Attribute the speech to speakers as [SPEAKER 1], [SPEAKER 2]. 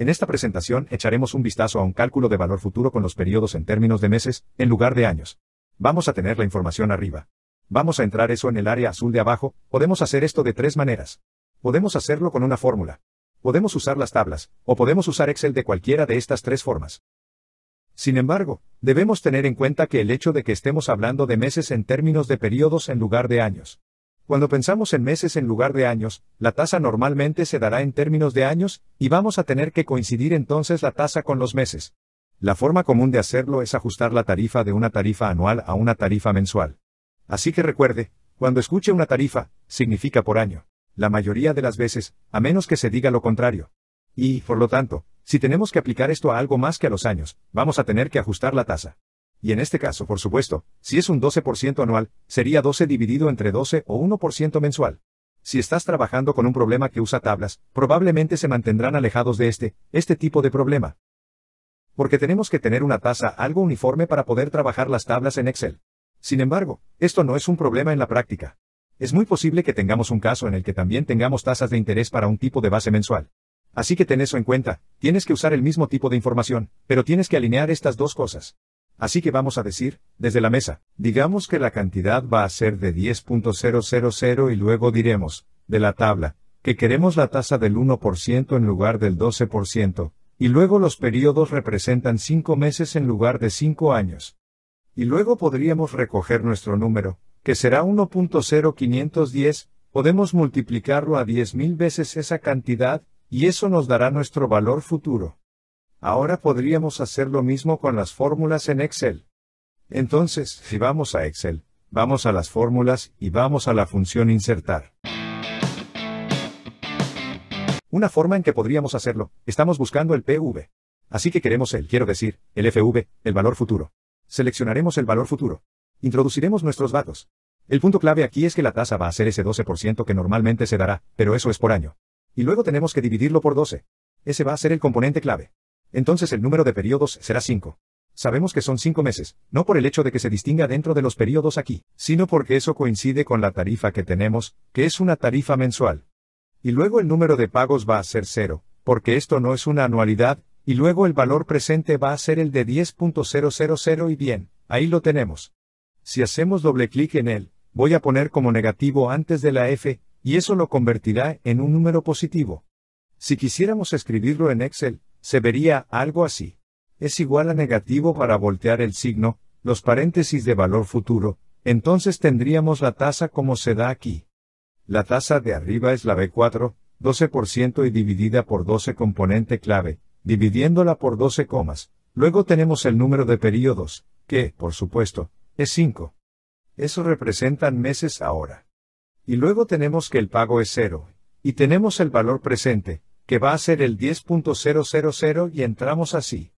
[SPEAKER 1] En esta presentación echaremos un vistazo a un cálculo de valor futuro con los periodos en términos de meses, en lugar de años. Vamos a tener la información arriba. Vamos a entrar eso en el área azul de abajo, podemos hacer esto de tres maneras. Podemos hacerlo con una fórmula. Podemos usar las tablas, o podemos usar Excel de cualquiera de estas tres formas. Sin embargo, debemos tener en cuenta que el hecho de que estemos hablando de meses en términos de periodos en lugar de años, cuando pensamos en meses en lugar de años, la tasa normalmente se dará en términos de años, y vamos a tener que coincidir entonces la tasa con los meses. La forma común de hacerlo es ajustar la tarifa de una tarifa anual a una tarifa mensual. Así que recuerde, cuando escuche una tarifa, significa por año, la mayoría de las veces, a menos que se diga lo contrario. Y, por lo tanto, si tenemos que aplicar esto a algo más que a los años, vamos a tener que ajustar la tasa. Y en este caso, por supuesto, si es un 12% anual, sería 12 dividido entre 12 o 1% mensual. Si estás trabajando con un problema que usa tablas, probablemente se mantendrán alejados de este, este tipo de problema. Porque tenemos que tener una tasa algo uniforme para poder trabajar las tablas en Excel. Sin embargo, esto no es un problema en la práctica. Es muy posible que tengamos un caso en el que también tengamos tasas de interés para un tipo de base mensual. Así que ten eso en cuenta, tienes que usar el mismo tipo de información, pero tienes que alinear estas dos cosas. Así que vamos a decir, desde la mesa, digamos que la cantidad va a ser de 10.000 y luego diremos, de la tabla, que queremos la tasa del 1% en lugar del 12%, y luego los periodos representan 5 meses en lugar de 5 años. Y luego podríamos recoger nuestro número, que será 1.0510, podemos multiplicarlo a 10.000 veces esa cantidad, y eso nos dará nuestro valor futuro. Ahora podríamos hacer lo mismo con las fórmulas en Excel. Entonces, si vamos a Excel, vamos a las fórmulas y vamos a la función insertar. Una forma en que podríamos hacerlo, estamos buscando el PV. Así que queremos el, quiero decir, el FV, el valor futuro. Seleccionaremos el valor futuro. Introduciremos nuestros datos. El punto clave aquí es que la tasa va a ser ese 12% que normalmente se dará, pero eso es por año. Y luego tenemos que dividirlo por 12. Ese va a ser el componente clave entonces el número de periodos será 5. Sabemos que son 5 meses, no por el hecho de que se distinga dentro de los periodos aquí, sino porque eso coincide con la tarifa que tenemos, que es una tarifa mensual. Y luego el número de pagos va a ser 0, porque esto no es una anualidad, y luego el valor presente va a ser el de 10.000 y bien, ahí lo tenemos. Si hacemos doble clic en él, voy a poner como negativo antes de la F, y eso lo convertirá en un número positivo. Si quisiéramos escribirlo en Excel, se vería algo así. Es igual a negativo para voltear el signo, los paréntesis de valor futuro, entonces tendríamos la tasa como se da aquí. La tasa de arriba es la B4, 12% y dividida por 12 componente clave, dividiéndola por 12 comas. Luego tenemos el número de periodos, que, por supuesto, es 5. Eso representan meses ahora. Y luego tenemos que el pago es cero, y tenemos el valor presente, que va a ser el 10.000 y entramos así.